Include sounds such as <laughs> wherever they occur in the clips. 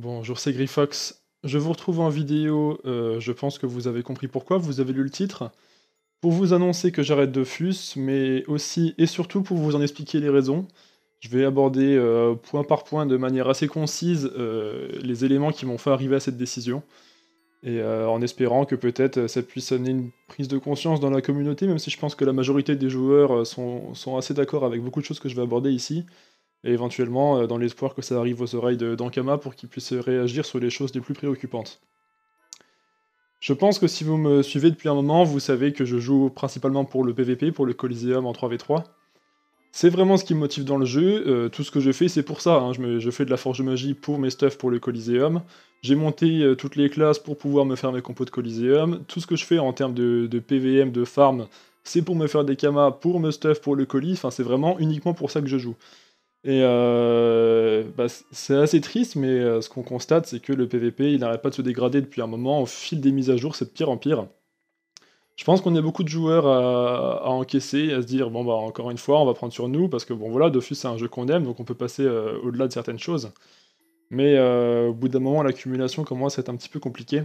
Bonjour, c'est Grifox. Je vous retrouve en vidéo, euh, je pense que vous avez compris pourquoi, vous avez lu le titre, pour vous annoncer que j'arrête de fus, mais aussi et surtout pour vous en expliquer les raisons. Je vais aborder euh, point par point de manière assez concise euh, les éléments qui m'ont fait arriver à cette décision, et en espérant que peut-être ça puisse amener une prise de conscience dans la communauté, même si je pense que la majorité des joueurs sont assez d'accord avec beaucoup de choses que je vais aborder ici et éventuellement euh, dans l'espoir que ça arrive aux oreilles d'Ankama pour qu'il puisse réagir sur les choses les plus préoccupantes. Je pense que si vous me suivez depuis un moment, vous savez que je joue principalement pour le PvP, pour le Coliseum en 3v3. C'est vraiment ce qui me motive dans le jeu, euh, tout ce que je fais c'est pour ça, hein. je, fais de la forge de magie pour mes stuffs pour le Coliseum, j'ai monté euh, toutes les classes pour pouvoir me faire mes compos de Coliseum, tout ce que je fais en termes de, PVM, de farm, c'est pour me faire des kamas, pour mes stuff pour le colis, enfin c'est vraiment uniquement pour ça que je joue. Et euh, bah, c'est assez triste, mais euh, ce qu'on constate, c'est que le PVP, il n'arrête pas de se dégrader depuis un moment. Au fil des mises à jour, c'est de pire en pire. Je pense qu'on a beaucoup de joueurs à, encaisser, à se dire, bon, bah, encore une fois, on va prendre sur nous, parce que, bon, voilà, Dofus, c'est un jeu qu'on aime, donc on peut passer euh, au-delà de certaines choses. Mais au bout d'un moment, l'accumulation commence à être un petit peu compliquée.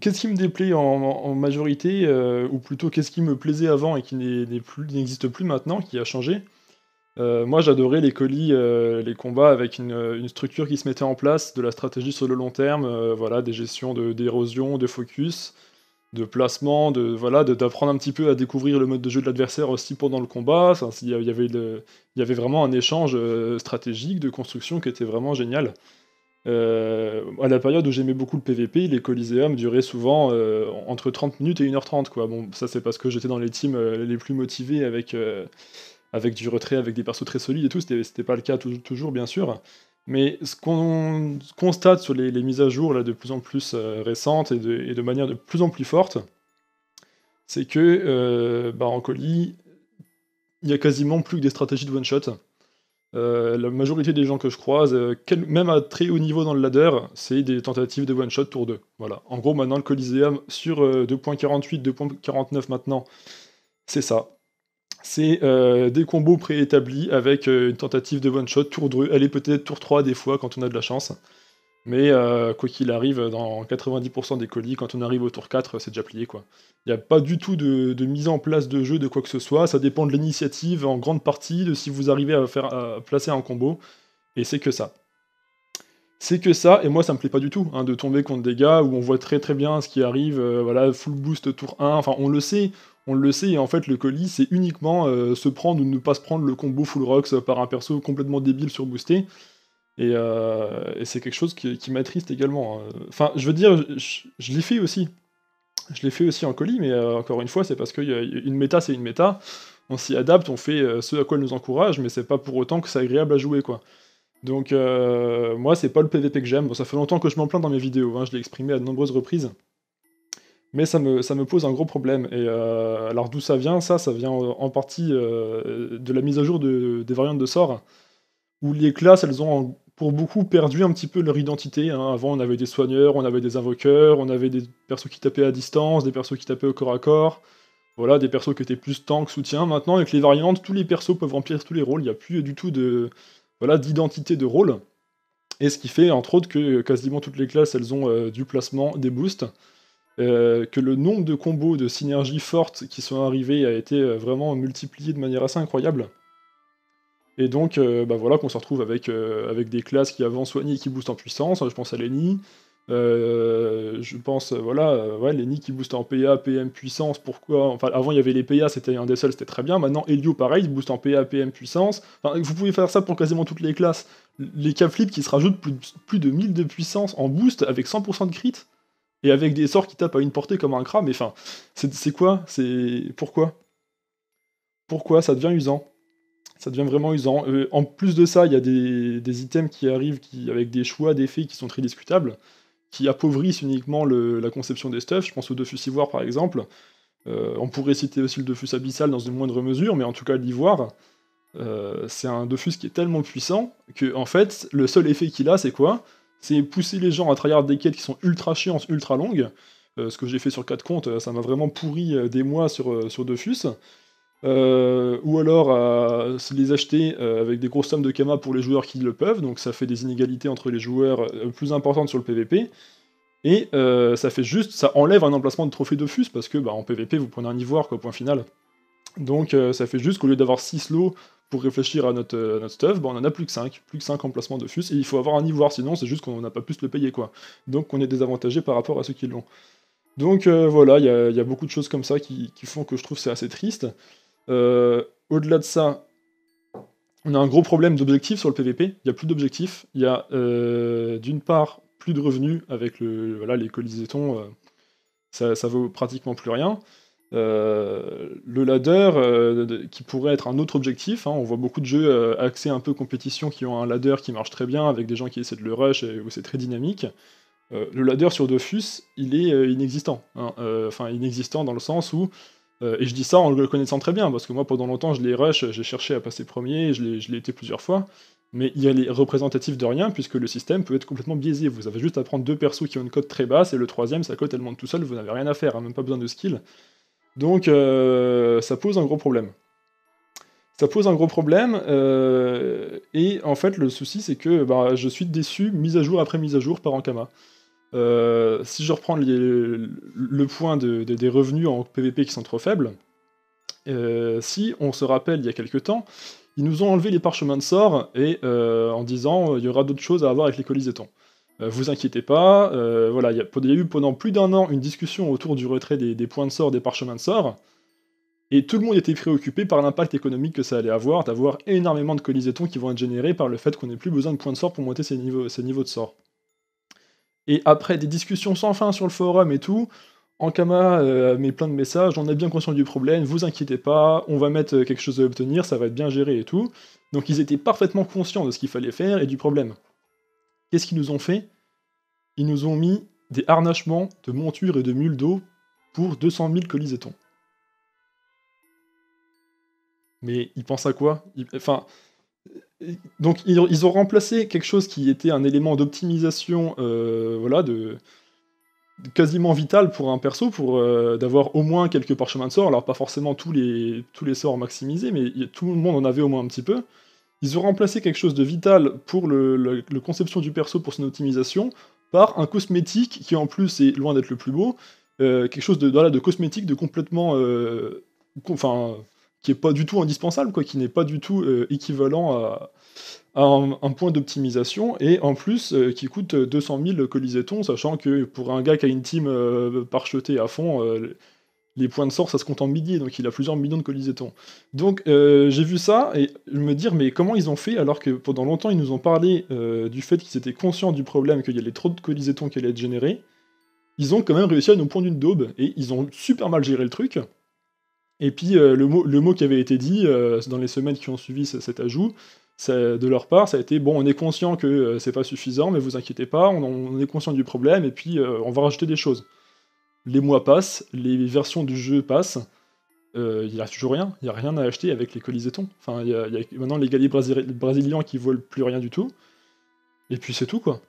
Qu'est-ce qui me déplaît en, majorité, ou plutôt qu'est-ce qui me plaisait avant et qui n'existe plus maintenant, qui a changé euh, moi, j'adorais les colis, euh, les combats avec une, structure qui se mettait en place, de la stratégie sur le long terme, euh, voilà, des gestions d'érosion, de, focus, de placement, de voilà, d'apprendre un petit peu à découvrir le mode de jeu de l'adversaire aussi pendant le combat. il, y avait il y avait vraiment un échange stratégique de construction qui était vraiment génial. à la période où j'aimais beaucoup le PVP, les coliséums duraient souvent entre 30 minutes et 1h30. Quoi. Bon, ça c'est parce que j'étais dans les teams les plus motivés avec avec du retrait, avec des persos très solides et tout. C'était pas le cas toujours, bien sûr. Mais ce qu'on constate sur les, mises à jour là, de plus en plus euh, récentes et de, manière de plus en plus forte, c'est que euh, bah, en colis, il n'y a quasiment plus que des stratégies de one-shot. Euh, la majorité des gens que je croise, même à très haut niveau dans le ladder, c'est des tentatives de one-shot tour 2. Voilà. En gros, maintenant, le Coliseum sur 2.48, 2.49 maintenant, c'est ça c'est euh, des combos préétablis avec euh, une tentative de one-shot, tour 2, elle est peut-être tour 3 des fois quand on a de la chance. Mais euh, quoi qu'il arrive, dans 90% des colis, quand on arrive au tour 4, c'est déjà plié. quoi. Il n'y a pas du tout de, mise en place de jeu, de quoi que ce soit. Ça dépend de l'initiative en grande partie, de si vous arrivez à, faire, placer un combo. Et c'est que ça. C'est que ça, et moi ça me plaît pas du tout hein, de tomber contre des gars où on voit très très bien ce qui arrive, voilà, full boost tour 1, enfin on le sait, on le sait, et en fait, le colis, c'est uniquement euh, se prendre ou ne pas se prendre le combo full rocks euh, par un perso complètement débile sur Et, euh, et c'est quelque chose qui, m'attriste également. Hein. Enfin, je veux dire, je, l'ai fait aussi. Je l'ai fait aussi en colis, mais encore une fois, c'est parce qu'une méta, c'est une méta. On s'y adapte, on fait ce à quoi elle nous encourage, mais c'est pas pour autant que c'est agréable à jouer, quoi. Donc, moi, c'est pas le PVP que j'aime. Bon, ça fait longtemps que je m'en plains dans mes vidéos, hein. je l'ai exprimé à de nombreuses reprises mais ça me, me pose un gros problème. Et euh, alors d'où ça vient Ça, ça vient euh, en, partie euh, de la mise à jour des variantes de sort, où les classes, elles ont pour beaucoup perdu un petit peu leur identité. Hein. Avant, on avait des soigneurs, on avait des invoqueurs, on avait des persos qui tapaient à distance, des persos qui tapaient au corps à corps. Voilà, des persos qui étaient plus tank, soutien. Maintenant, avec les variantes, tous les persos peuvent remplir tous les rôles. Il n'y a plus du tout de voilà d'identité de rôle. Et ce qui fait, entre autres, que quasiment toutes les classes, elles ont du placement, des boosts. Euh, que le nombre de combos de synergies fortes qui sont arrivés a été euh, vraiment multiplié de manière assez incroyable. Et donc, euh, bah voilà qu'on se retrouve avec, avec des classes qui avant soignées et qui boostent en puissance. Hein, je pense à Lenny. je pense, voilà, ouais, Lenny qui booste en PA, PM puissance. Pourquoi Enfin, avant, il y avait les PA, c'était un des seuls, c'était très bien. Maintenant, Helio, pareil, il booste en PA, PM puissance. Enfin, vous pouvez faire ça pour quasiment toutes les classes. Les Cap qui se rajoutent plus, plus de 1000 de puissance en boost avec 100% de crit et avec des sorts qui tapent à une portée comme un crâne. mais enfin, c'est quoi C'est pourquoi Pourquoi ça devient usant ça devient vraiment usant. Euh, en plus de ça, il y a des, items qui arrivent qui, avec des choix d'effets qui sont très discutables, qui appauvrissent uniquement la conception des stuffs. Je pense au defus Ivoire par exemple. Euh, on pourrait citer aussi le Dofus Abyssal dans une moindre mesure, mais en tout cas l'Ivoire, euh, c'est un Dofus qui est tellement puissant que en fait, le seul effet qu'il a, c'est quoi c'est pousser les gens à travers des quêtes qui sont ultra chiantes, ultra longues. Euh, ce que j'ai fait sur 4 comptes, euh, ça m'a vraiment pourri euh, des mois sur, sur Dofus. ou alors euh, les acheter avec des grosses sommes de Kama pour les joueurs qui le peuvent, donc ça fait des inégalités entre les joueurs plus importantes sur le PVP, et ça fait juste, ça enlève un emplacement de trophée Dofus, parce que bah, en PVP vous prenez un ivoire au point final. Donc ça fait juste qu'au lieu d'avoir 6 lots, pour réfléchir à notre, euh, stuff, bon, bah, on en a plus que 5, plus que 5 emplacements de fus, et il faut avoir un ivoire, sinon c'est juste qu'on n'a pas pu se le payer, quoi. Donc on est désavantagé par rapport à ceux qui l'ont. Donc euh, voilà, il y, a beaucoup de choses comme ça qui, font que je trouve c'est assez triste. Euh, au-delà de ça, on a un gros problème d'objectifs sur le PVP, il n'y a plus d'objectifs, il y a d'une part plus de revenus avec le, voilà, les colisatons, ça, ça vaut pratiquement plus rien. Euh, le ladder, euh, qui pourrait être un autre objectif, hein, on voit beaucoup de jeux euh, axés un peu compétition qui ont un ladder qui marche très bien avec des gens qui essaient de le rush et où c'est très dynamique. le ladder sur Dofus, il est inexistant. Hein, enfin, inexistant dans le sens où et je dis ça en le connaissant très bien, parce que moi pendant longtemps je l'ai rush, j'ai cherché à passer premier, je l'ai été plusieurs fois, mais il est représentatif de rien, puisque le système peut être complètement biaisé. Vous avez juste à prendre deux persos qui ont une cote très basse, et le troisième, sa cote elle monte tout seul, vous n'avez rien à faire, hein, même pas besoin de skill. Donc euh, ça pose un gros problème. Ça pose un gros problème, euh, et en fait le souci c'est que bah, je suis déçu mise à jour après mise à jour par Ankama. Euh, si je reprends le point des revenus en PVP qui sont trop faibles, si on se rappelle il y a quelques temps, ils nous ont enlevé les parchemins de sort et en disant il y aura d'autres choses à avoir avec les colis euh, vous inquiétez pas, euh, voilà, il y, a eu pendant plus d'un an une discussion autour du retrait des, points de sort, des parchemins de sort, et tout le monde était préoccupé par l'impact économique que ça allait avoir, d'avoir énormément de colisetons qui vont être générés par le fait qu'on n'ait plus besoin de points de sort pour monter ces niveaux, ces niveaux de sort. Et après des discussions sans fin sur le forum et tout, Ankama euh, met plein de messages, on est bien conscient du problème, vous inquiétez pas, on va mettre quelque chose à obtenir, ça va être bien géré et tout. Donc ils étaient parfaitement conscients de ce qu'il fallait faire et du problème. Qu'est-ce qu'ils nous ont fait Ils nous ont mis des harnachements de montures et de mules d'eau pour 200 000 colisettons. Mais ils pensent à quoi Enfin, donc ils, ont remplacé quelque chose qui était un élément d'optimisation, euh, voilà, de, quasiment vital pour un perso, pour euh, d'avoir au moins quelques parchemins de sorts. Alors pas forcément tous les tous les sorts maximisés, mais tout le monde en avait au moins un petit peu. Ils ont remplacé quelque chose de vital pour le, conception du perso pour son optimisation par un cosmétique qui en plus est loin d'être le plus beau, euh, quelque chose de, de cosmétique de complètement, euh, enfin, qui est pas du tout indispensable, quoi, qui n'est pas du tout euh, équivalent à, un, point d'optimisation et en plus qui coûte 200 000 colisetons, sachant que pour un gars qui a une team parchetée à fond, les points de sort, ça se compte en milliers, donc il a plusieurs millions de colisétons. Donc euh, j'ai vu ça et je me dire, mais comment ils ont fait alors que pendant longtemps ils nous ont parlé euh, du fait qu'ils étaient conscients du problème, qu'il y avait trop de colisétons qui allaient être générés. Ils ont quand même réussi à nous prendre une daube et ils ont super mal géré le truc. Et puis euh, le, mot, le mot qui avait été dit dans les semaines qui ont suivi cet ajout, de leur part, ça a été bon, on est conscient que c'est pas suffisant, mais vous inquiétez pas, on, on est conscient du problème et puis on va rajouter des choses les mois passent, les versions du jeu passent, euh, il n'y a toujours rien, il n'y a rien à acheter avec les colisettons. Enfin, il y, a maintenant les galets brésiliens qui volent plus rien du tout. Et puis c'est tout, quoi.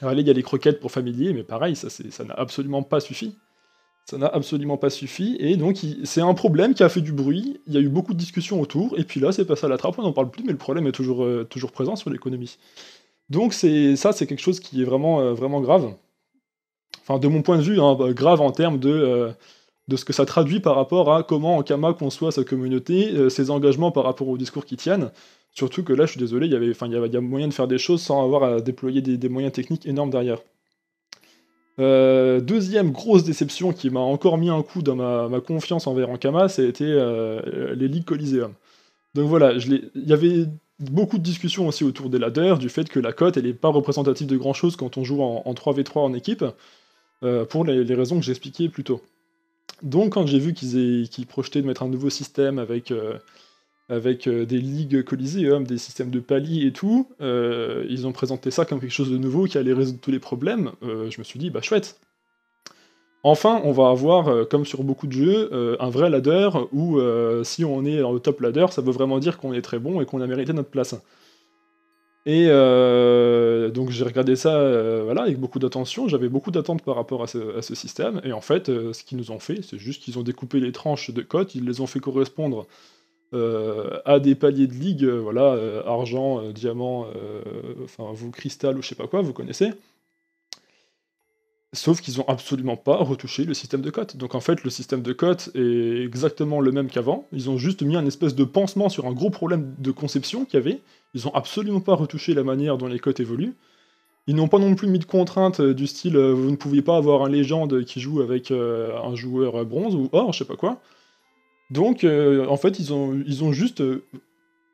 Alors, il y a les croquettes pour familier, mais pareil, ça n'a absolument pas suffi. Ça n'a absolument pas suffi, et donc c'est un problème qui a fait du bruit, il y a eu beaucoup de discussions autour, et puis là c'est passé à la trappe, on n'en parle plus, mais le problème est toujours, euh, présent sur l'économie. Donc ça c'est quelque chose qui est vraiment, euh, vraiment grave enfin de mon point de vue, hein, grave en termes euh, de, ce que ça traduit par rapport à comment Ankama conçoit sa communauté, euh, ses engagements par rapport aux discours qui tiennent. Surtout que là, je suis désolé, il y avait, il y, a moyen de faire des choses sans avoir à déployer des, moyens techniques énormes derrière. Euh, deuxième grosse déception qui m'a encore mis un coup dans ma, confiance envers Ankama, c'était été les ligues Coliseum. Donc voilà, il y avait beaucoup de discussions aussi autour des ladders, du fait que la cote, elle n'est pas représentative de grand-chose quand on joue en 3v3 en équipe. Euh, pour les, raisons que j'expliquais plus tôt. Donc quand j'ai vu qu'ils projetaient de mettre un nouveau système avec, euh, avec euh, des ligues colisées, des systèmes de palis et tout, ils ont présenté ça comme quelque chose de nouveau qui allait résoudre tous les problèmes, je me suis dit, bah chouette, Enfin, on va avoir, comme sur beaucoup de jeux, un vrai ladder où si on est dans top ladder, ça veut vraiment dire qu'on est très bon et qu'on a mérité notre place. Et euh, donc j'ai regardé ça euh, voilà, avec beaucoup d'attention, j'avais beaucoup d'attentes par rapport à ce, système, et en fait euh, ce qu'ils nous ont fait, c'est juste qu'ils ont découpé les tranches de cotes, ils les ont fait correspondre à des paliers de ligue, voilà, argent, diamant, enfin vous, cristal ou je sais pas quoi, vous connaissez. Sauf qu'ils n'ont absolument pas retouché le système de cotes. Donc en fait, le système de cotes est exactement le même qu'avant. Ils ont juste mis un espèce de pansement sur un gros problème de conception qu'il y avait. Ils n'ont absolument pas retouché la manière dont les cotes évoluent. Ils n'ont pas non plus mis de contraintes euh, du style euh, vous ne pouviez pas avoir un légende qui joue avec euh, un joueur bronze ou or, je sais pas quoi. Donc en fait, ils ont, ils ont juste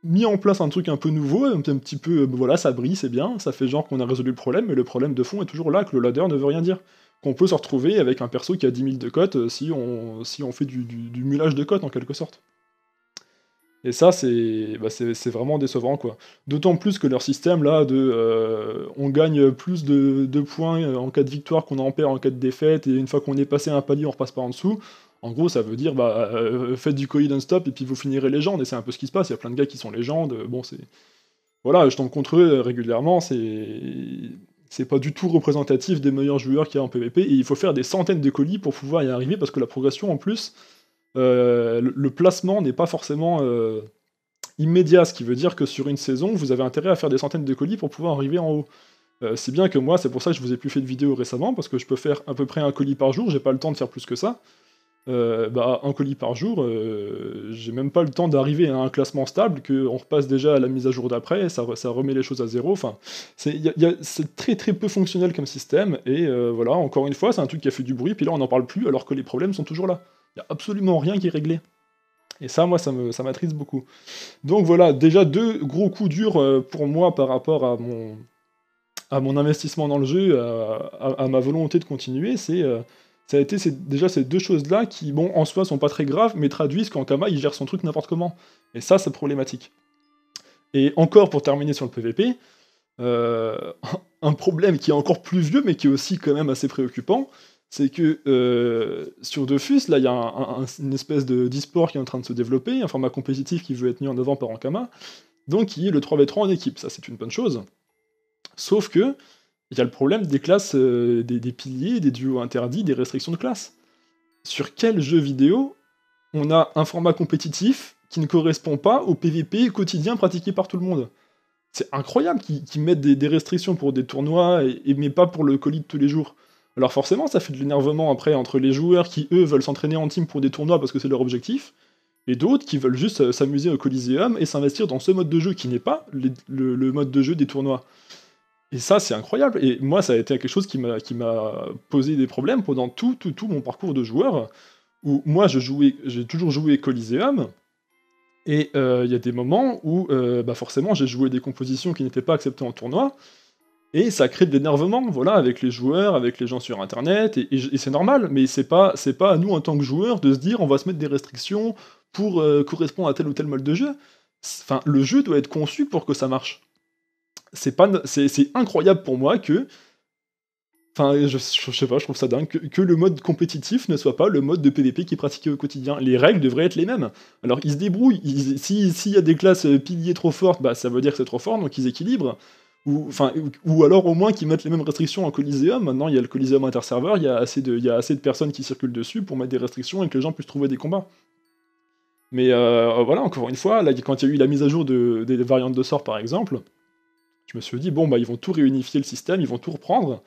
mis en place un truc un peu nouveau, un petit peu, euh, voilà, ça brille, c'est bien, ça fait genre qu'on a résolu le problème, mais le problème de fond est toujours là, que le ladder ne veut rien dire. Qu'on peut se retrouver avec un perso qui a 10 000 de cotes euh, si on, si on fait du, mulage de cotes en quelque sorte. Et ça, bah, c'est vraiment décevant, quoi. D'autant plus que leur système, là, de euh, on gagne plus de, points en cas de victoire qu'on en perd en cas de défaite, et une fois qu'on est passé un palier, on repasse par en dessous, en gros, ça veut dire bah, euh, faites du colis non-stop et puis vous finirez légende. Et c'est un peu ce qui se passe. Il y a plein de gars qui sont légendes. Bon, c'est. Voilà, je tombe contre eux euh, régulièrement. C'est. C'est pas du tout représentatif des meilleurs joueurs qu'il y a en PvP. Et il faut faire des centaines de colis pour pouvoir y arriver parce que la progression, en plus, euh, le placement n'est pas forcément immédiat. Ce qui veut dire que sur une saison, vous avez intérêt à faire des centaines de colis pour pouvoir arriver en haut. c'est bien que moi, c'est pour ça que je vous ai plus fait de vidéos récemment, parce que je peux faire à peu près un colis par jour, j'ai pas le temps de faire plus que ça. Euh, bah, un colis par jour, euh, j'ai même pas le temps d'arriver à un classement stable, qu'on repasse déjà à la mise à jour d'après, ça, remet les choses à zéro. Enfin, c'est très très peu fonctionnel comme système, et euh, voilà, encore une fois, c'est un truc qui a fait du bruit, puis là on n'en parle plus alors que les problèmes sont toujours là. Il n'y a absolument rien qui est réglé. Et ça, moi, ça m'attriste beaucoup. Donc voilà, déjà deux gros coups durs pour moi par rapport à mon, à mon investissement dans le jeu, à ma volonté de continuer, c'est ça a été déjà ces deux choses-là qui, bon, en soi, sont pas très graves, mais traduisent quand Kama, il gère son truc n'importe comment. Et ça, c'est problématique. Et encore, pour terminer sur le PVP, euh, <laughs> un problème qui est encore plus vieux, mais qui est aussi quand même assez préoccupant, c'est que euh, sur defus là, il y a une espèce de disport sport qui est en train de se développer, un format compétitif qui veut être mis en avant par Ankama, donc y est le 3v3 en équipe. Ça, c'est une bonne chose. Sauf que il y a le problème des classes, euh, des, piliers, des duos interdits, des restrictions de classe. Sur quel jeu vidéo on a un format compétitif qui ne correspond pas au PVP quotidien pratiqué par tout le monde C'est incroyable qu'ils mettent des, restrictions pour des tournois, et, mais pas pour le colis de tous les jours. Alors forcément, ça fait de l'énervement après entre les joueurs qui, eux, veulent s'entraîner en team pour des tournois parce que c'est leur objectif, et d'autres qui veulent juste euh, s'amuser au Coliseum et s'investir dans ce mode de jeu qui n'est pas le mode de jeu des tournois. Et ça, c'est incroyable. Et moi, ça a été quelque chose qui m'a posé des problèmes pendant tout, mon parcours de joueur, où moi, j'ai toujours joué Coliseum, et euh, il y a des moments où, euh, bah, forcément, j'ai joué des compositions qui n'étaient pas acceptées en tournoi, et ça crée de l'énervement, voilà, avec les joueurs, avec les gens sur Internet, et, c'est normal, mais c'est pas, pas à nous, en tant que joueurs, de se dire on va se mettre des restrictions pour euh, correspondre à tel ou tel mode de jeu. Enfin, le jeu doit être conçu pour que ça marche c'est pas c'est incroyable pour moi que Enfin, je, sais pas, je trouve ça dingue que, le mode compétitif ne soit pas le mode de PvP qui est pratiqué au quotidien. Les règles devraient être les mêmes. Alors, ils se débrouillent. S'il y a des classes euh, piliers trop fortes, bah, ça veut dire que c'est trop fort, donc ils équilibrent. Ou, enfin, ou, alors au moins qu'ils mettent les mêmes restrictions en Coliseum. Maintenant, il y a le Coliseum interserveur, il y a assez de, il y a assez de personnes qui circulent dessus pour mettre des restrictions et que les gens puissent trouver des combats. Mais euh, voilà, encore une fois, quand il y a eu la mise à jour des variantes de sorts, par exemple, je me suis dit, bon, bah, ils vont tout réunifier le système, ils vont tout reprendre.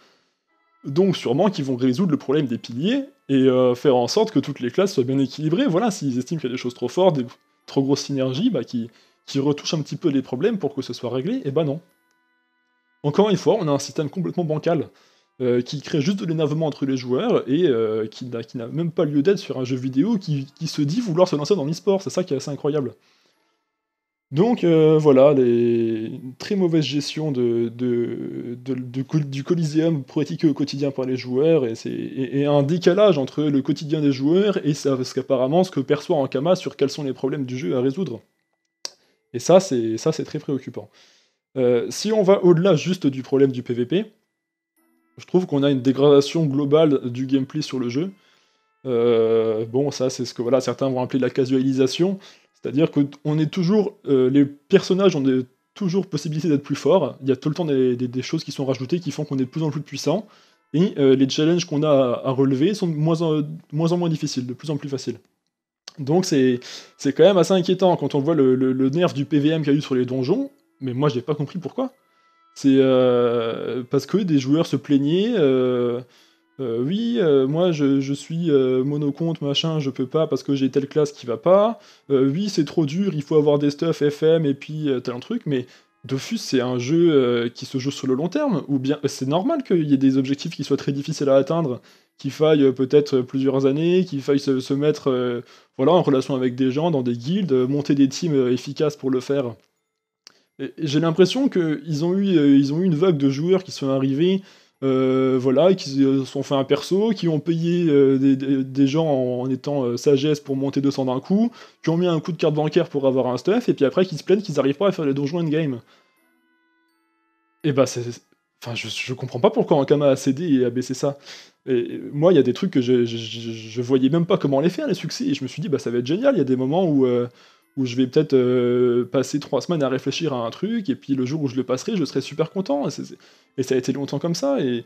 Donc, sûrement qu'ils vont résoudre le problème des piliers et euh, faire en sorte que toutes les classes soient bien équilibrées. Voilà, s'ils estiment qu'il y a des choses trop fortes, des trop grosses synergies, bah, qui, qui retouchent un petit peu les problèmes pour que ce soit réglé, et eh bah ben, non. Encore une fois, on a un système complètement bancal. Euh, qui crée juste de l'énervement entre les joueurs et euh, qui n'a même pas lieu d'être sur un jeu vidéo qui, qui, se dit vouloir se lancer dans l'e-sport. C'est ça qui est assez incroyable. Donc euh, voilà, une très mauvaise gestion de, du Coliseum pratiqué au quotidien par les joueurs et, un décalage entre le quotidien des joueurs et ça, qu'apparemment ce que perçoit Ankama sur quels sont les problèmes du jeu à résoudre. Et ça, c'est très préoccupant. Euh, si on va au-delà juste du problème du PvP, je trouve qu'on a une dégradation globale du gameplay sur le jeu. Euh, bon, ça, c'est ce que voilà, certains vont appeler la casualisation. C'est-à-dire que est toujours. Euh, les personnages ont des, toujours possibilité d'être plus forts. Il y a tout le temps des, choses qui sont rajoutées qui font qu'on est de plus en plus puissant. Et euh, les challenges qu'on a à, relever sont de moins en, moins difficiles, de plus en plus faciles. Donc c'est quand même assez inquiétant quand on voit le, nerf du PVM qu'il y a eu sur les donjons, mais moi je n'ai pas compris pourquoi. C'est euh, parce que des joueurs se plaignaient, euh, oui, euh, moi je, suis euh, monocompte, machin, je peux pas parce que j'ai telle classe qui va pas. Euh, oui, c'est trop dur, il faut avoir des stuff FM et puis tel un truc, mais Dofus c'est un jeu qui se joue sur le long terme, ou bien c'est normal qu'il y ait des objectifs qui soient très difficiles à atteindre, qu'il faille peut-être plusieurs années, qu'il faille se, mettre voilà, en relation avec des gens, dans des guildes, monter des teams efficaces pour le faire. J'ai l'impression qu'ils ont, ils ont eu une vague de joueurs qui sont arrivés euh, voilà, qui euh, se sont fait un perso, qui ont payé euh, des, gens en, étant sagesse pour monter 200 d'un coup, qui ont mis un coup de carte bancaire pour avoir un stuff, et puis après qui se plaignent qu'ils n'arrivent pas à faire les donjons game Et eh bah, ben, c'est. Enfin, je, je, comprends pas pourquoi Ankama a cédé et a baissé ça. Et moi, il y a des trucs que je, je, je, voyais même pas comment les faire, les succès, et je me suis dit, bah, ça va être génial, il y a des moments où où je vais peut-être euh, passer trois semaines à réfléchir à un truc, et puis le jour où je le passerai, je serai super content. Et, ça a été longtemps comme ça. Et,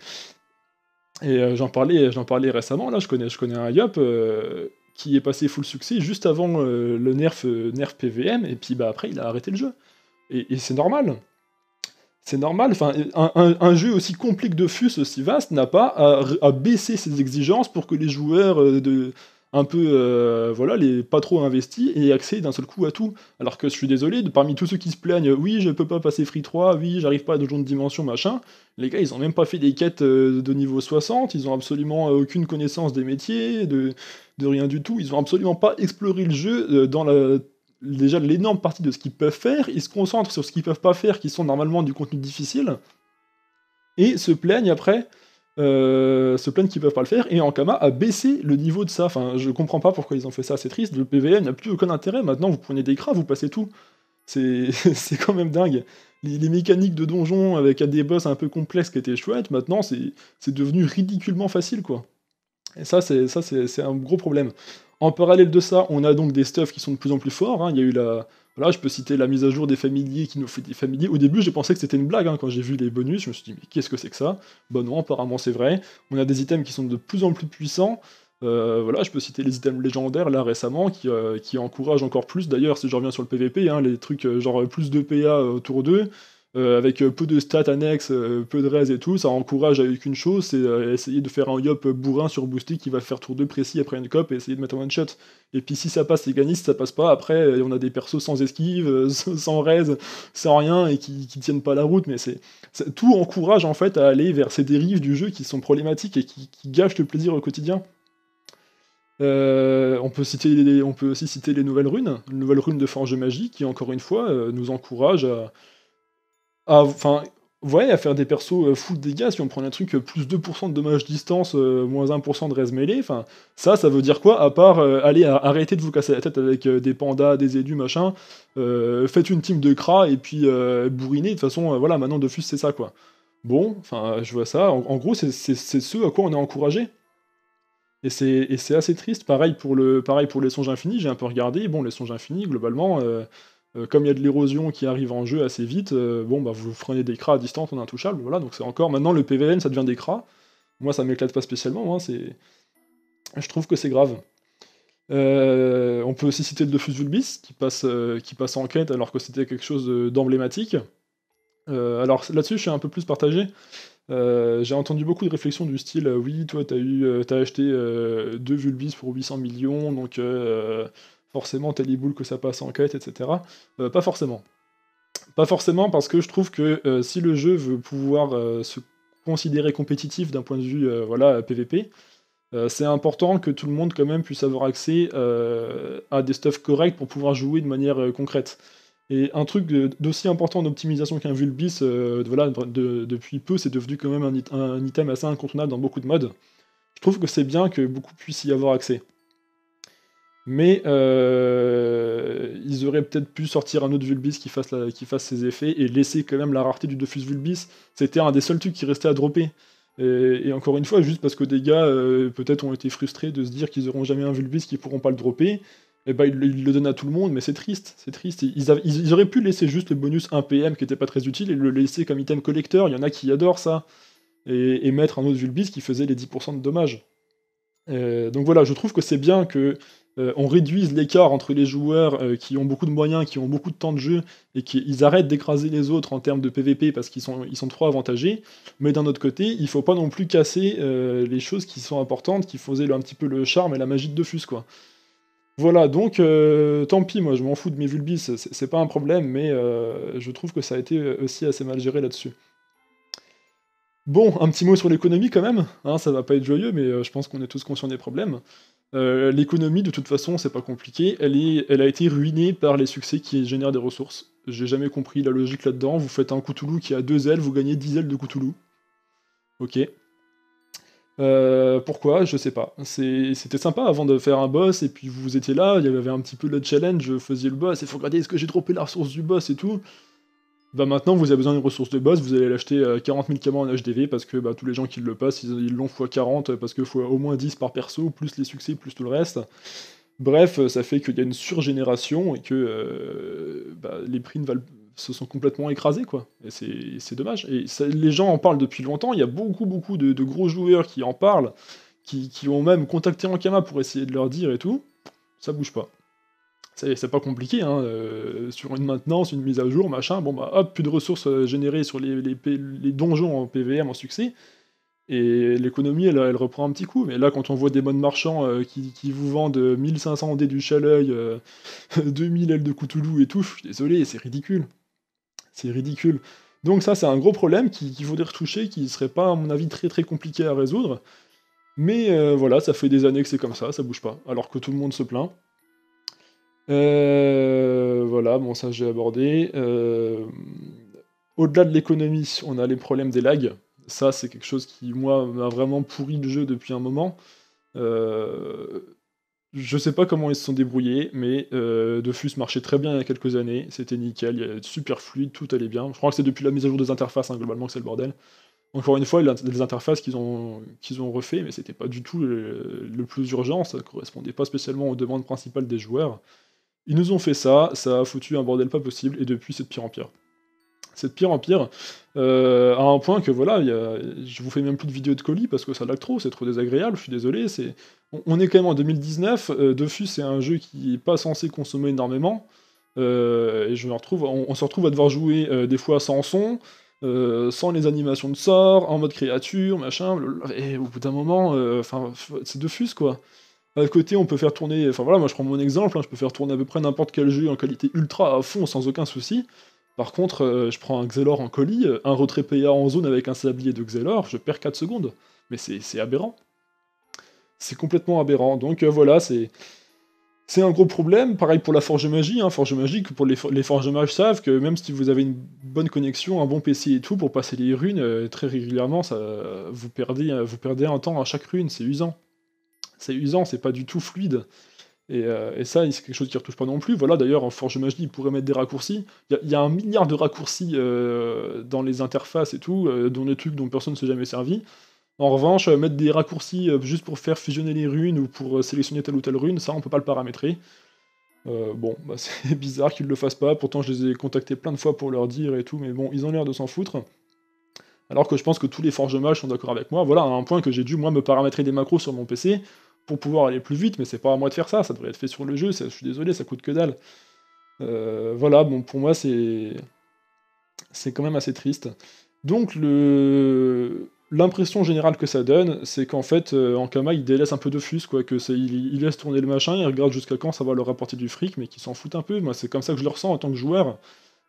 euh, j'en parlais, parlais récemment. Là, je connais, je connais un Yop euh, qui est passé full succès juste avant le nerf, nerf PVM, et puis bah après, il a arrêté le jeu. Et, c'est normal. C'est normal. Enfin, un, jeu aussi compliqué de fus, aussi vaste, n'a pas à, baisser ses exigences pour que les joueurs de un peu, euh, voilà, les pas trop investis et accès d'un seul coup à tout. Alors que je suis désolé, parmi tous ceux qui se plaignent, oui, je peux pas passer Free 3, oui, j'arrive pas à jour de dimension, machin, les gars, ils ont même pas fait des quêtes euh, de niveau 60, ils ont absolument euh, aucune connaissance des métiers, de, de rien du tout, ils ont absolument pas exploré le jeu dans la déjà l'énorme partie de ce qu'ils peuvent faire, ils se concentrent sur ce qu'ils peuvent pas faire, qui sont normalement du contenu difficile, et se plaignent après euh, se plaignent qu'ils peuvent pas le faire, et Ankama a baissé le niveau de ça. Enfin, je comprends pas pourquoi ils ont fait ça, c'est triste. Le PVM n'a plus aucun intérêt. Maintenant, vous prenez des crabes, vous passez tout. C'est <laughs> quand même dingue. Les, mécaniques de donjon avec des boss un peu complexes qui étaient chouettes, maintenant, c'est devenu ridiculement facile, quoi. Et ça, c'est un gros problème. En parallèle de ça, on a donc des stuffs qui sont de plus en plus forts. Hein. Il y a eu la, voilà, je peux citer la mise à jour des familiers qui nous fait des familiers. Au début, j'ai pensé que c'était une blague. Hein, quand j'ai vu les bonus, je me suis dit, mais qu'est-ce que c'est que ça Bon, non, apparemment, c'est vrai. On a des items qui sont de plus en plus puissants. Euh, voilà, je peux citer les items légendaires là récemment qui, euh, encouragent encore plus. D'ailleurs, si je reviens sur le PVP, hein, les trucs euh, genre plus de PA autour d'eux, euh, avec euh, peu de stats annexes, euh, peu de raises et tout, ça encourage à une chose, c'est essayer de faire un yop bourrin sur Boosty qui va faire tour 2 précis après une cop et essayer de mettre un one shot. Et puis si ça passe, c'est gagné, si ça passe pas, après on a des persos sans esquive, <laughs> sans raises, sans rien et qui, qui tiennent pas la route, mais c'est tout encourage en fait à aller vers ces dérives du jeu qui sont problématiques et qui, qui gâchent le plaisir au quotidien. on, peut citer on peut aussi citer les nouvelles runes, les nouvelles runes de Forge magique, qui, encore une fois, nous encourage à, ah, enfin, enfin, voyez, à faire des persos euh, full dégâts, si on prend un truc euh, plus 2% de dommages distance, euh, moins 1% de res mêlée, enfin, ça, ça veut dire quoi à part allez, aller arrêter de vous casser la tête avec des pandas, des élus, machin, faites une team de cras, et puis bourrinez, de toute façon, voilà, maintenant Dofus c'est ça quoi. Bon, enfin, je vois ça, en, gros, c'est ce à quoi on est encouragé. Et c'est assez triste, pareil pour, le, pareil pour les songes infinis, j'ai un peu regardé, bon, les songes infinis, globalement euh, comme il y a de l'érosion qui arrive en jeu assez vite, euh, bon bah vous freinez des cras à distance en intouchable, voilà, donc c'est encore. Maintenant le PVN ça devient des cras. Moi ça m'éclate pas spécialement, hein, c'est. Je trouve que c'est grave. Euh, on peut aussi citer le Dofus Vulbis qui passe, qui passe en quête alors que c'était quelque chose d'emblématique. alors là-dessus je suis un peu plus partagé. j'ai entendu beaucoup de réflexions du style oui toi t'as eu t'as acheté deux Vulbis pour 800 millions donc forcément Telly que ça passe en quête, etc. Euh, pas forcément. Pas forcément parce que je trouve que euh, si le jeu veut pouvoir euh, se considérer compétitif d'un point de vue voilà, PVP, c'est important que tout le monde quand même puisse avoir accès à des stuffs corrects pour pouvoir jouer de manière concrète. Et un truc d'aussi important en optimisation qu'un Vulbis, voilà, depuis peu, c'est devenu quand même un, un, item assez incontournable dans beaucoup de modes. Je trouve que c'est bien que beaucoup puissent y avoir accès. Mais euh, ils auraient peut-être pu sortir un autre Vulbis qui fasse, qui fasse ses effets et laisser quand même la rareté du Dofus Vulbis. C'était un des seuls trucs qui restait à dropper. Et, encore une fois, juste parce que des gars, euh, peut-être, ont été frustrés de se dire qu'ils n'auront jamais un Vulbis, qu'ils pourront pas le dropper. Et eh bah, ben, ils, le donnent à tout le monde, mais c'est triste. C'est triste. Ils, auraient pu laisser juste le bonus 1PM qui n'était pas très utile et le laisser comme item collecteur. Il y en a qui adorent ça. Et, mettre un autre Vulbis qui faisait les 10% de dommages. Euh, donc voilà, je trouve que c'est bien que euh, on réduise l'écart entre les joueurs euh, qui ont beaucoup de moyens, qui ont beaucoup de temps de jeu, et qui arrêtent d'écraser les autres en termes de PvP parce qu'ils sont, ils sont trop avantagés. Mais d'un autre côté, il faut pas non plus casser euh, les choses qui sont importantes, qui faisaient un petit peu le charme et la magie de FUS quoi. Voilà, donc tant pis, moi je m'en fous de mes vulbis, c'est pas un problème, mais je trouve que ça a été aussi assez mal géré là-dessus. Bon, un petit mot sur l'économie quand même, hein, ça va pas être joyeux, mais je pense qu'on est tous conscients des problèmes. Euh, l'économie, de toute façon, c'est pas compliqué. Elle, elle a été ruinée par les succès qui génèrent des ressources. J'ai jamais compris la logique là-dedans. Vous faites un Coutoulou qui a deux ailes, vous gagnez 10 ailes de Coutoulou. Ok. Euh, pourquoi Je sais pas. C'était sympa avant de faire un boss, et puis vous étiez là, il y avait un petit peu le challenge, je faisais le boss, il faut regarder est-ce que j'ai droppé la ressource du boss et tout bah maintenant vous avez besoin d'une ressource de boss, vous allez l'acheter 40 000 camas en HDV parce que bah, tous les gens qui le passent, ils l'ont fois 40 parce que faut au moins 10 par perso, plus les succès, plus tout le reste. Bref, euh, ça fait qu'il y a une surgénération et que euh, bah, les prix ne se sont complètement écrasés, quoi. Et c'est dommage. Et les gens en parlent depuis longtemps, il y a beaucoup, beaucoup de, gros joueurs qui en parlent, qui, qui ont même contacté Ankama pour essayer de leur dire et tout. Ça bouge pas c'est pas compliqué, hein, euh, sur une maintenance, une mise à jour, machin, bon bah hop, plus de ressources euh, générées sur les, les, donjons en PVM en succès, et l'économie elle, elle, reprend un petit coup. Mais là, quand on voit des bonnes marchands euh, qui, vous vendent 1500 dés du Chaleuil, 2000 <laughs> ailes de coutoulou et tout, je suis désolé, c'est ridicule. C'est ridicule. Donc ça, c'est un gros problème qu'il qui faudrait retoucher, qui serait pas, à mon avis, très très compliqué à résoudre. Mais voilà, ça fait des années que c'est comme ça, ça bouge pas. Alors que tout le monde se plaint. Euh, voilà, bon, ça j'ai abordé. Euh, au-delà de l'économie, on a les problèmes des lags. Ça, c'est quelque chose qui, moi, m'a vraiment pourri le jeu depuis un moment. Je euh, je sais pas comment ils se sont débrouillés, mais Defus marchait très bien il y a quelques années. C'était nickel, il y avait super fluide, tout allait bien. Je crois que c'est depuis la mise à jour des interfaces, hein, globalement, que c'est le bordel. Encore une fois, les interfaces qu'ils ont, qu'ils ont refait, mais c'était pas du tout le, le plus urgent, ça correspondait pas spécialement aux demandes principales des joueurs. Ils nous ont fait ça, ça a foutu un bordel pas possible, et depuis c'est de pire en pire. C'est de pire en pire, euh, à un point que voilà, je vous fais même plus de vidéos de colis parce que ça lag trop, c'est trop désagréable, je suis désolé. C'est, on, est quand même en 2019, Defus euh, c'est un jeu qui est pas censé consommer énormément, euh, et je me retrouve, on, se retrouve à devoir jouer des fois sans son, sans les animations de sort, en mode créature, machin, et au bout d'un moment, enfin, c'est de quoi à côté, on peut faire tourner, enfin voilà, moi je prends mon exemple, hein, je peux faire tourner à peu près n'importe quel jeu en qualité ultra à fond sans aucun souci. Par contre, euh, je prends un Xelor en colis, euh, un retrait payant en zone avec un sablier de Xelor, je perds 4 secondes. Mais c'est aberrant. C'est complètement aberrant. Donc euh, voilà, c'est. C'est un gros problème, pareil pour la forge magie, hein, forge magique, pour les, forges de forges mages savent que même si vous avez une bonne connexion, un bon PC et tout, pour passer les runes, très régulièrement, ça, vous, vous perdez un temps à chaque rune, c'est usant c'est usant, c'est pas du tout fluide. Et, euh, ça, c'est quelque chose qui ne retouche pas non plus. Voilà, d'ailleurs, en Forge Magie, ils pourraient mettre des raccourcis. Il y, a un milliard de raccourcis euh, dans les interfaces et tout, euh, dont des trucs dont personne ne s'est jamais servi. En revanche, mettre des raccourcis juste pour faire fusionner les runes ou pour sélectionner telle ou telle rune, ça, on peut pas le paramétrer. bon, bah, <laughs> c'est bizarre qu'ils le fassent pas. Pourtant, je les ai contactés plein de fois pour leur dire et tout, mais bon, ils ont l'air de s'en foutre. Alors que je pense que tous les forges mages sont d'accord avec moi. Voilà, à un point que j'ai dû, moi, me paramétrer des macros sur mon PC pour pouvoir aller plus vite, mais c'est pas à moi de faire ça, ça devrait être fait sur le jeu, ça, je suis désolé, ça coûte que dalle. Euh, voilà, bon, pour moi, c'est. C'est quand même assez triste. Donc, le. L'impression générale que ça donne, c'est qu'en fait, euh, en Ankama, il délaisse un peu de fus, quoi, que c'est, il, laisse tourner le machin, il regarde jusqu'à quand ça va leur apporter du fric, mais qu'ils s'en foutent un peu. Moi, c'est comme ça que je le ressens en tant que joueur.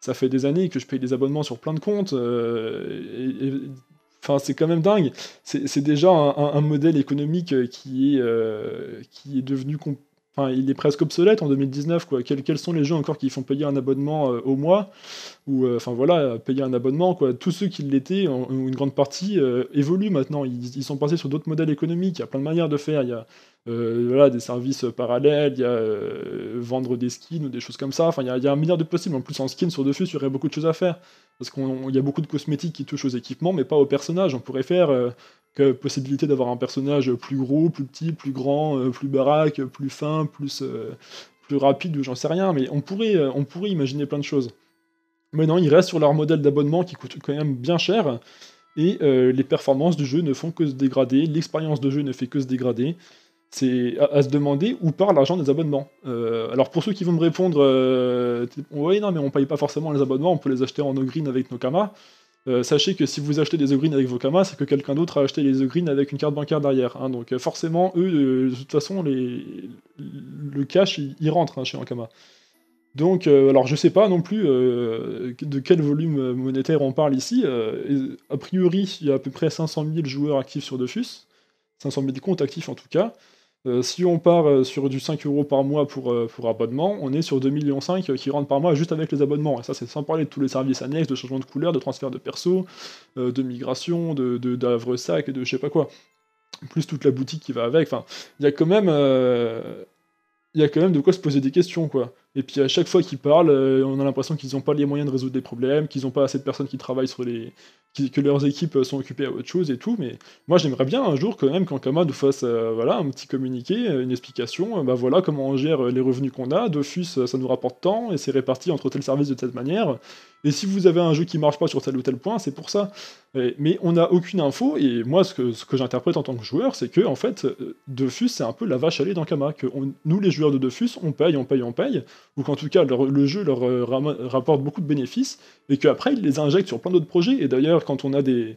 Ça fait des années que je paye des abonnements sur plein de comptes, euh, c'est quand même dingue. C'est déjà un, modèle économique euh, qui est, euh, qui est devenu. Enfin, il est presque obsolète en 2019. Quoi. Quels, sont les jeux encore qui font payer un abonnement euh, au mois Ou, enfin voilà, payer un abonnement. Quoi. Tous ceux qui l'étaient, une grande partie, évoluent maintenant. Ils, ils, sont passés sur d'autres modèles économiques. Il y a plein de manières de faire. Il y a, euh, voilà, des services euh, parallèles, il y a euh, vendre des skins ou des choses comme ça. Enfin, il y, a un milliard de possibles. En plus, en skin sur dessus il y aurait beaucoup de choses à faire. Parce qu'il y a beaucoup de cosmétiques qui touchent aux équipements, mais pas aux personnages. On pourrait faire que possibilité d'avoir un personnage plus gros, plus petit, plus grand, plus baraque, plus fin, plus, plus rapide, ou j'en sais rien. Mais on pourrait, on pourrait imaginer plein de choses. Mais non, ils restent sur leur modèle d'abonnement qui coûte quand même bien cher. Et les performances du jeu ne font que se dégrader, l'expérience de jeu ne fait que se dégrader c'est à, se demander où part l'argent des abonnements. Euh, alors pour ceux qui vont me répondre, euh, oh, oui non mais on paye pas forcément les abonnements, on peut les acheter en ogreen avec nos kamas. Euh, sachez que si vous achetez des green avec vos kamas, c'est que quelqu'un d'autre a acheté les green avec une carte bancaire derrière. Hein. donc forcément, eux, de toute façon, le cash, il, rentre hein, chez un Donc, alors je sais pas non plus de quel volume monétaire on parle ici. a priori, il y a à peu près 500 000 joueurs actifs sur Defus, 500 000 comptes actifs en tout cas. Euh, si on part euh, sur du 5 euros par mois euh, pour, abonnement, on est sur 2,5 millions qui rentrent par mois juste avec les abonnements. Et ça, c'est sans parler de tous les services annexes, de changement de couleur, de transfert de perso, de migration, de, de, sac et de je sais pas quoi. Plus toute la boutique qui va avec. Enfin, il y a quand même. Il y a quand même de quoi se poser des questions, quoi. Et puis à chaque fois qu'ils parlent, euh, on a l'impression qu'ils n'ont pas les moyens de résoudre des problèmes, qu'ils n'ont pas assez de personnes qui travaillent sur les. que leurs équipes sont occupées à autre chose et tout. Mais moi j'aimerais bien un jour quand même qu'en nous fasse euh, voilà, un petit communiqué, euh, une explication, bah voilà comment on gère les revenus qu'on a, Defus, ça nous rapporte tant, et c'est réparti entre tel service de telle manière. Et si vous avez un jeu qui marche pas sur tel ou tel point, c'est pour ça. mais on n'a aucune info, et moi ce que, ce que j'interprète en tant que joueur, c'est que en fait, Defus, c'est un peu la vache à lait d'Ankama, que nous les joueurs de Defus, on paye, on paye, on paye, ou qu'en tout cas le jeu leur euh, rapporte beaucoup de bénéfices, et qu'après ils les injectent sur plein d'autres projets. Et d'ailleurs, quand on a des,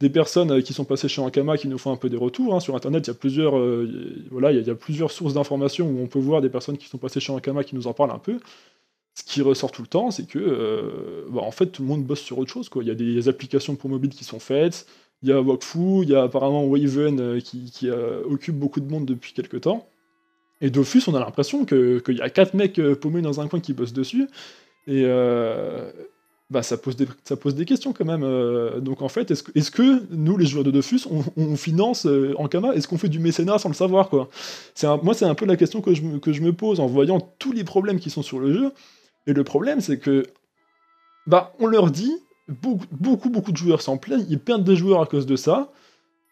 des personnes euh, qui sont passées chez Ankama qui nous font un peu des retours. Hein, sur Internet, il y a plusieurs, euh, voilà, il y, a plusieurs sources d'informations où on peut voir des personnes qui sont passées chez Ankama qui nous en parlent un peu. Ce qui ressort tout le temps, c'est que, bah, en fait, tout le monde bosse sur autre chose. Il y a des applications pour mobile qui sont faites. Il y a Wakfu, il y a apparemment Waven qui, qui occupe beaucoup de monde depuis quelques temps. Et Dofus, on a l'impression qu'il y a quatre mecs euh, paumés dans un coin qui bossent dessus. Et euh, bah, ça, pose des, ça pose des questions quand même. Euh, donc en fait, est-ce que, nous, les joueurs de Dofus, on, finance en Kama Est-ce qu'on fait du mécénat sans le savoir quoi un, Moi, c'est un peu la question que je, que je me pose en voyant tous les problèmes qui sont sur le jeu. Et le problème, c'est que bah, on leur dit, beaucoup, beaucoup, beaucoup de joueurs s'en plaignent, ils perdent des joueurs à cause de ça.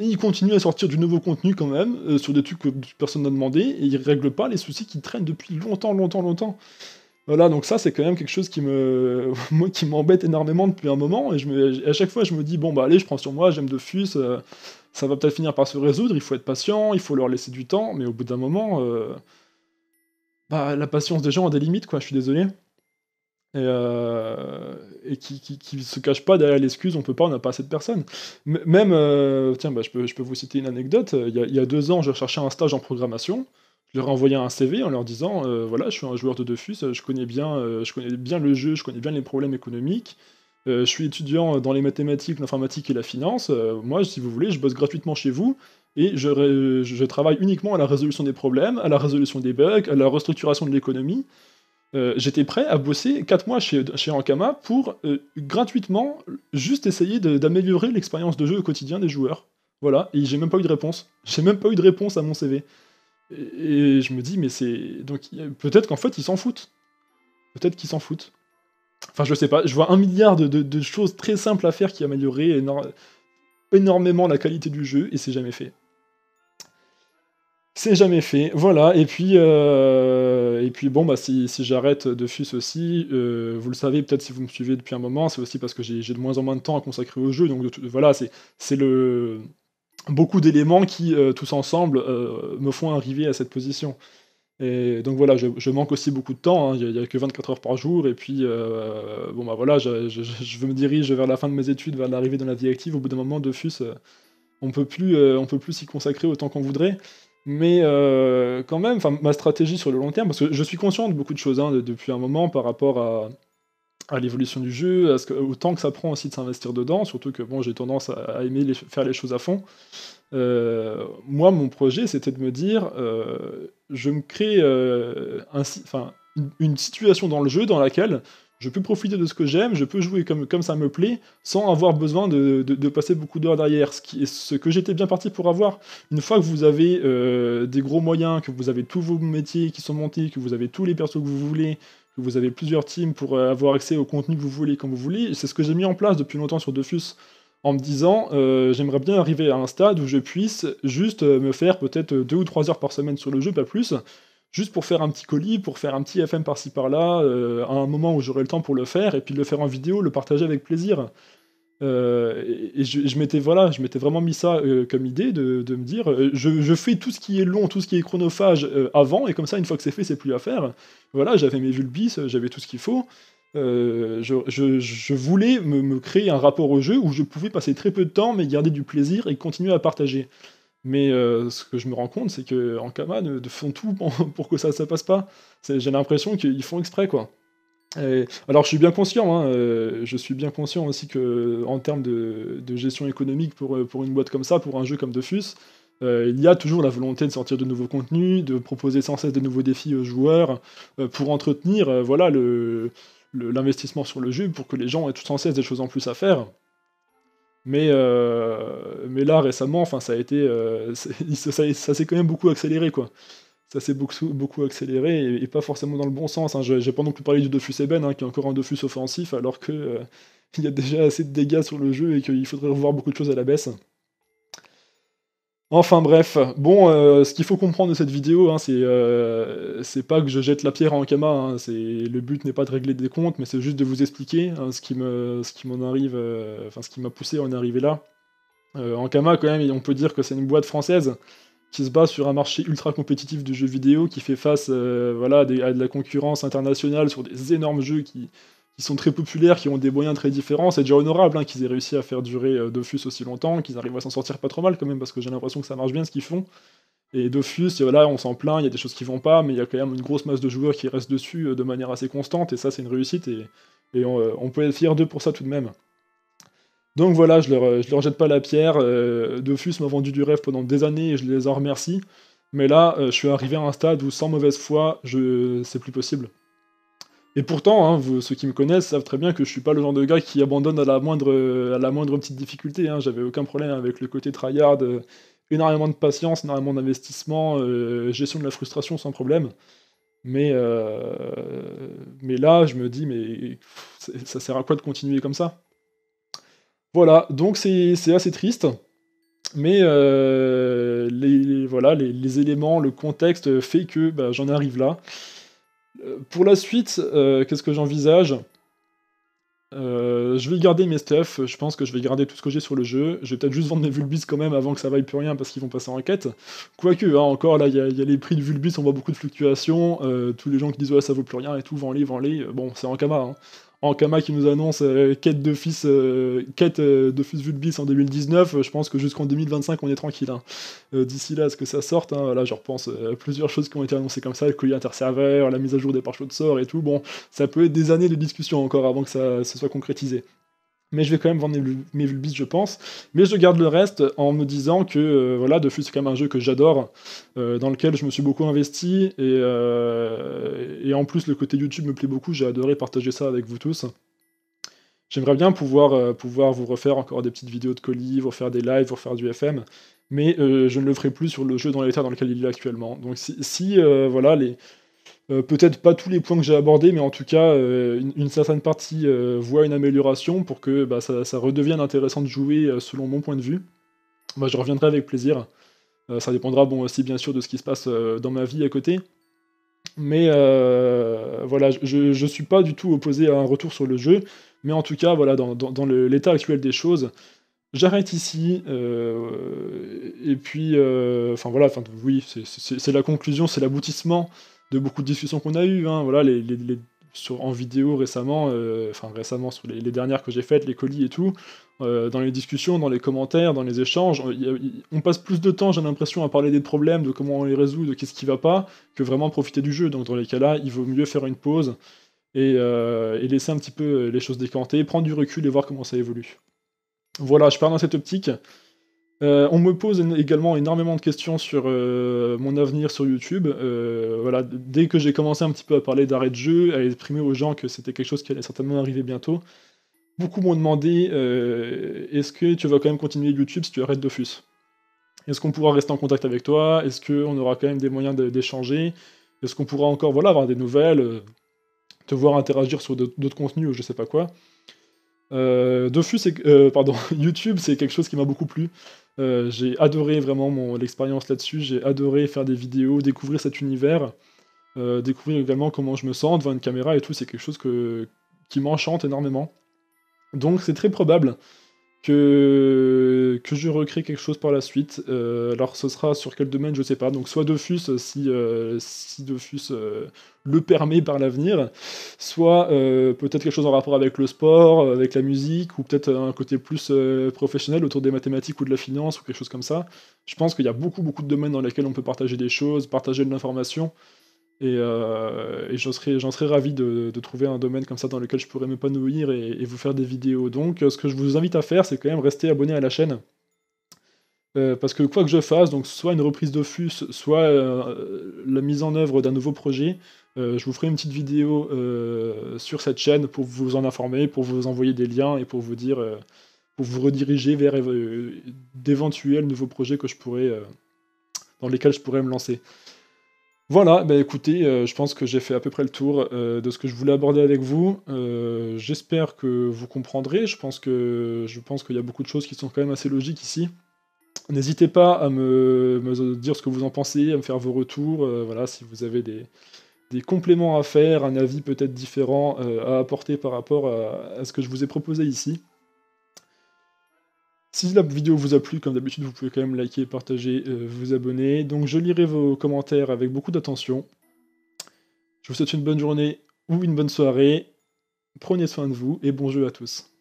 Et ils continuent à sortir du nouveau contenu quand même, euh, sur des trucs que personne n'a demandé, et ils règlent pas les soucis qui traînent depuis longtemps, longtemps, longtemps. Voilà, donc ça c'est quand même quelque chose qui me, <laughs> qui m'embête énormément depuis un moment, et je à chaque fois je me dis bon bah allez, je prends sur moi, j'aime de euh, ça va peut-être finir par se résoudre, il faut être patient, il faut leur laisser du temps, mais au bout d'un moment, euh, bah la patience des gens a des limites quoi, je suis désolé et, euh, qui, qui, se cache pas derrière l'excuse on peut pas, on n'a pas assez de personnes. même, euh, tiens, bah, je, peux, je peux vous citer une anecdote. Il y, a, deux ans, je cherchais un stage en programmation. Je leur ai un CV en leur disant euh, voilà, je suis un joueur de Dofus, je connais bien, je connais bien le jeu, je connais bien les problèmes économiques. je suis étudiant dans les mathématiques, l'informatique et la finance. moi, si vous voulez, je bosse gratuitement chez vous et je, je travaille uniquement à la résolution des problèmes, à la résolution des bugs, à la restructuration de l'économie. Euh, j'étais prêt à bosser 4 mois chez, chez Ankama pour euh, gratuitement juste essayer d'améliorer l'expérience de jeu au quotidien des joueurs. Voilà, et j'ai même pas eu de réponse. J'ai même pas eu de réponse à mon CV. Et, je me dis, mais c'est. Donc peut-être qu'en fait ils s'en foutent. Peut-être qu'ils s'en foutent. Enfin, je sais pas, je vois un milliard de, choses très simples à faire qui amélioraient énormément la qualité du jeu et c'est jamais fait. C'est jamais fait. Voilà. Et puis, euh, et puis bon, bah, si, j'arrête de FUS aussi, euh, vous le savez peut-être si vous me suivez depuis un moment, c'est aussi parce que j'ai de moins en moins de temps à consacrer au jeu. Donc voilà, c'est le beaucoup d'éléments qui, euh, tous ensemble, me font arriver à cette position. Et donc voilà, je, manque aussi beaucoup de temps, hein. il n'y a, que 24 heures par jour, et puis bon bah voilà, je, me dirige vers la fin de mes études, vers l'arrivée dans la vie active, au bout d'un moment de on peut plus on peut plus s'y consacrer autant qu'on voudrait. Mais euh, quand même, ma stratégie sur le long terme, parce que je suis conscient de beaucoup de choses hein, depuis un moment par rapport à, l'évolution du jeu, au temps que ça prend aussi de s'investir dedans, surtout que bon, j'ai tendance à, aimer faire les choses à fond. Euh, moi, mon projet, c'était de me dire, euh, je me crée une situation dans le jeu dans laquelle je peux profiter de ce que j'aime, je peux jouer comme, comme ça me plaît, sans avoir besoin de, passer beaucoup d'heures derrière, ce, qui est ce que j'étais bien parti pour avoir. Une fois que vous avez euh, des gros moyens, que vous avez tous vos métiers qui sont montés, que vous avez tous les persos que vous voulez, que vous avez plusieurs teams pour euh, avoir accès au contenu que vous voulez quand vous voulez, c'est ce que j'ai mis en place depuis longtemps sur Defus en me disant euh, j'aimerais bien arriver à un stade où je puisse juste me faire peut-être deux ou trois heures par semaine sur le jeu, pas plus, juste pour faire un petit colis, pour faire un petit FM par-ci par-là, euh, à un moment où j'aurai le temps pour le faire, et puis le faire en vidéo, le partager avec plaisir. Euh, et je, m'étais voilà, je m'étais vraiment mis ça euh, comme idée de, me dire, je, fais tout ce qui est long, tout ce qui est chronophage avant, et comme ça, une fois que c'est fait, c'est plus à faire. Voilà, j'avais mes vulbis, j'avais tout ce qu'il faut. je, voulais me, créer un rapport au jeu où je pouvais passer très peu de temps, mais garder du plaisir et continuer à partager. Mais euh, ce que je me rends compte, c'est que en ne, font tout <laughs> pour, que ça ça passe pas. J'ai l'impression qu'ils font exprès quoi. alors je suis bien conscient, hein, euh, je suis bien conscient aussi que en termes de, gestion économique euh, pour, une boîte comme ça, pour un jeu comme Defus, il y a toujours la volonté de sortir de nouveaux contenus, de proposer sans cesse de nouveaux défis aux joueurs pour entretenir l'investissement sur le jeu pour que les gens aient tout sans cesse des choses en plus à faire. Mais, euh, mais là, récemment, enfin, ça a été, euh, <laughs> ça, s'est quand même beaucoup accéléré, quoi. Ça s'est beaucoup, beaucoup accéléré et, pas forcément dans le bon sens. Hein. J'ai pas non plus parlé du Dofus Eben, hein, qui est encore un Dofus offensif, alors que euh, <laughs> il y a déjà assez de dégâts sur le jeu et qu'il faudrait revoir beaucoup de choses à la baisse. Enfin bref, bon, euh, ce qu'il faut comprendre de cette vidéo, hein, euh, c'est pas que je jette la pierre en Ankama, hein. le but n'est pas de régler des comptes, mais c'est juste de vous expliquer hein, ce qui m'en arrive, euh, enfin ce qui m'a poussé à en arriver là. En Ankama, quand même, on peut dire que c'est une boîte française qui se base sur un marché ultra compétitif de jeux vidéo, qui fait face voilà, à de la concurrence internationale sur des énormes jeux qui, qui sont très populaires, qui ont des moyens très différents. C'est déjà honorable hein, qu'ils aient réussi à faire durer euh, Dofus aussi longtemps, qu'ils arrivent à s'en sortir pas trop mal quand même, parce que j'ai l'impression que ça marche bien ce qu'ils font. Et Dofus, là, on s'en plaint, il y a des choses qui vont pas, mais il y a quand même une grosse masse de joueurs qui restent dessus euh, de manière assez constante, et ça, c'est une réussite, et, euh, on, peut être fier d'eux pour ça tout de même. Donc voilà, je leur, je leur jette pas la pierre. Dofus m'a vendu du rêve pendant des années, et je les en remercie. Mais là, je suis arrivé à un stade où, sans mauvaise foi, je... c'est plus possible. Et pourtant, hein, ceux qui me connaissent savent très bien que je suis pas le genre de gars qui abandonne à la moindre, à la moindre petite difficulté. Hein. J'avais aucun problème avec le côté tryhard, euh, énormément de patience, énormément d'investissement, euh, gestion de la frustration sans problème. Mais, euh, mais là, je me dis, mais ça sert à quoi de continuer comme ça Voilà, donc c'est assez triste. Mais les, voilà, les, éléments, le contexte fait que bah, j'en arrive là. Euh, pour la suite, euh, qu'est-ce que j'envisage euh, je vais garder mes stuff, je pense que je vais garder tout ce que j'ai sur le jeu. Je vais peut-être juste vendre mes Vulbis quand même avant que ça vaille plus rien parce qu'ils vont passer en enquête. Quoique, hein, encore là, il y, a les prix de Vulbis, on voit beaucoup de fluctuations. tous les gens qui disent ouais, ça vaut plus rien et tout, vend les vend les Bon, c'est en camarade. Hein. Ankama qui nous annonce euh, quête de fils, euh, quête euh, de fils Vulbis en 2019, je pense que jusqu'en 2025 on est tranquille. Hein. D'ici là, à ce que ça sorte, hein? là je repense plusieurs choses qui ont été annoncées comme ça, le collier interserveur, la mise à jour des pare de sort et tout. Bon, ça peut être des années de discussion encore avant que ça se soit concrétisé mais je vais quand même vendre mes Vulbis, je pense. Mais je garde le reste en me disant que, euh, voilà, voilà, Defus, c'est quand même un jeu que j'adore, euh, dans lequel je me suis beaucoup investi, et, euh, et, en plus, le côté YouTube me plaît beaucoup, j'ai adoré partager ça avec vous tous. J'aimerais bien pouvoir, pouvoir vous refaire encore des petites vidéos de colis, vous refaire des lives, vous refaire du FM, mais je ne le ferai plus sur le jeu dans l'état dans lequel il est actuellement. Donc si voilà, les, euh, peut-être pas tous les points que j'ai abordés, mais en tout cas, euh, une, certaine partie euh, voit une amélioration pour que bah, ça, redevienne intéressant de jouer selon mon point de vue. je reviendrai avec plaisir. ça dépendra bon, aussi bien sûr de ce qui se passe dans ma vie à côté. Mais voilà, je ne suis pas du tout opposé à un retour sur le jeu. Mais en tout cas, voilà, dans, l'état actuel des choses, j'arrête ici. et puis, enfin voilà, oui, c'est la conclusion, c'est l'aboutissement de beaucoup de discussions qu'on a eues. Hein. voilà, les, sur, en vidéo récemment, euh, enfin récemment sur les, dernières que j'ai faites, les colis et tout, euh, dans les discussions, dans les commentaires, dans les échanges, euh, on, passe plus de temps, j'ai l'impression, à parler des problèmes, de comment on les résout, de qu'est-ce qui va pas, que vraiment profiter du jeu. Donc dans les cas-là, il vaut mieux faire une pause et, et laisser un petit peu les choses décanter, prendre du recul et voir comment ça évolue. Voilà, je pars dans cette optique. Euh, on me pose également énormément de questions sur euh, mon avenir sur YouTube. Euh, dès que j'ai commencé un petit peu à parler d'arrêt de jeu, à exprimer aux gens que c'était quelque chose qui allait certainement arriver bientôt, beaucoup m'ont demandé est-ce que tu vas quand même continuer YouTube si tu arrêtes Dofus Est-ce qu'on pourra rester en contact avec toi Est-ce qu'on aura quand même des moyens d'échanger Est-ce qu'on pourra encore avoir des nouvelles Te voir interagir sur d'autres contenus ou je sais pas quoi Dofus, pardon, <laughs> YouTube, c'est quelque chose qui m'a beaucoup plu. Euh, j'ai adoré vraiment l'expérience là-dessus. J'ai adoré faire des vidéos, découvrir cet univers, euh, découvrir également comment je me sens devant une caméra et tout. C'est quelque chose que, qui m'enchante énormément. Donc c'est très probable que, que je recrée quelque chose par la suite. Euh, alors ce sera sur quel domaine, je sais pas. Donc soit Dofus, euh, euh, si, Dofus le permet par l'avenir, soit peut-être quelque chose en rapport avec le sport, avec la musique, ou peut-être un côté plus professionnel autour des mathématiques ou de la finance, ou quelque chose comme ça. Je pense qu'il y a beaucoup beaucoup de domaines dans lesquels on peut partager des choses, partager de l'information. Euh, et, j'en serais, ravi de, trouver un domaine comme ça dans lequel je pourrais m'épanouir et, et, vous faire des vidéos. Donc, euh, ce que je vous invite à faire, c'est quand même rester abonné à la chaîne. Euh, parce que quoi que je fasse, donc soit une reprise de soit la mise en œuvre d'un nouveau projet, je vous ferai une petite vidéo sur cette chaîne pour vous en informer, pour vous envoyer des liens et pour vous dire, pour vous rediriger vers d'éventuels nouveaux projets que je pourrais, dans lesquels je pourrais me lancer. Voilà, bah écoutez, euh, je pense que j'ai fait à peu près le tour euh, de ce que je voulais aborder avec vous. Euh, j'espère que vous comprendrez. Je pense que je qu'il y a beaucoup de choses qui sont quand même assez logiques ici. N'hésitez pas à me, dire ce que vous en pensez, à me faire vos retours. voilà, si vous avez des, compléments à faire, un avis peut-être différent à apporter par rapport à ce que je vous ai proposé ici. Si la vidéo vous a plu, comme d'habitude, vous pouvez quand même liker, partager, euh, vous abonner. Donc je lirai vos commentaires avec beaucoup d'attention. Je vous souhaite une bonne journée ou une bonne soirée. Prenez soin de vous et bon jeu à tous.